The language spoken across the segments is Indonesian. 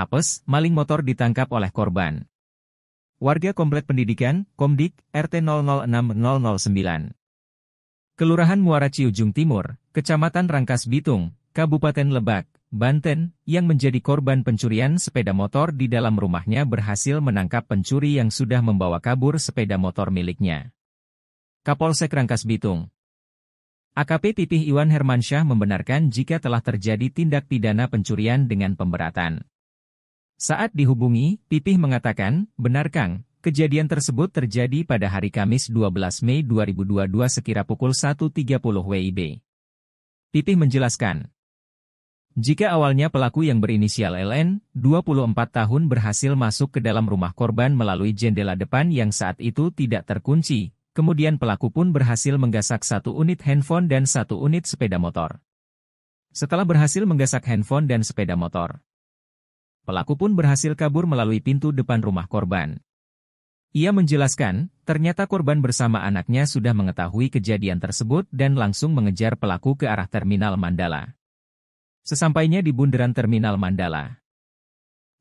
Apes, maling motor ditangkap oleh korban. Warga Komplek Pendidikan, Komdik, RT 006009. Kelurahan Muara Ciujung Timur, Kecamatan Rangkas Bitung, Kabupaten Lebak, Banten, yang menjadi korban pencurian sepeda motor di dalam rumahnya berhasil menangkap pencuri yang sudah membawa kabur sepeda motor miliknya. Kapolsek Rangkas Bitung AKP Pipih Iwan Hermansyah membenarkan jika telah terjadi tindak pidana pencurian dengan pemberatan. Saat dihubungi, Pipih mengatakan, benar Kang, kejadian tersebut terjadi pada hari Kamis 12 Mei 2022 sekira pukul 1.30 WIB. Pipih menjelaskan, jika awalnya pelaku yang berinisial LN, 24 tahun berhasil masuk ke dalam rumah korban melalui jendela depan yang saat itu tidak terkunci, kemudian pelaku pun berhasil menggasak satu unit handphone dan satu unit sepeda motor. Setelah berhasil menggasak handphone dan sepeda motor, Pelaku pun berhasil kabur melalui pintu depan rumah korban. Ia menjelaskan, ternyata korban bersama anaknya sudah mengetahui kejadian tersebut dan langsung mengejar pelaku ke arah Terminal Mandala. Sesampainya di bundaran Terminal Mandala,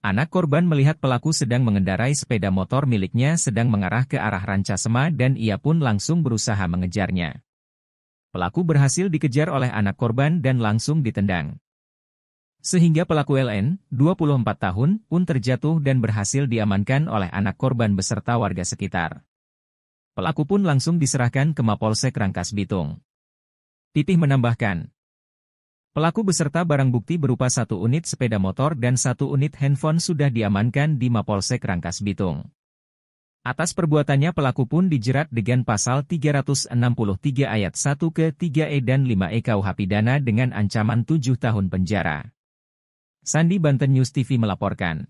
anak korban melihat pelaku sedang mengendarai sepeda motor miliknya sedang mengarah ke arah Rancasema dan ia pun langsung berusaha mengejarnya. Pelaku berhasil dikejar oleh anak korban dan langsung ditendang. Sehingga pelaku LN, 24 tahun, pun terjatuh dan berhasil diamankan oleh anak korban beserta warga sekitar. Pelaku pun langsung diserahkan ke Mapolsek Rangkas Bitung. Titih menambahkan, Pelaku beserta barang bukti berupa satu unit sepeda motor dan satu unit handphone sudah diamankan di Mapolsek Rangkas Bitung. Atas perbuatannya pelaku pun dijerat dengan pasal 363 ayat 1 ke 3E dan 5E KUH pidana dengan ancaman 7 tahun penjara. Sandi Banten News TV melaporkan.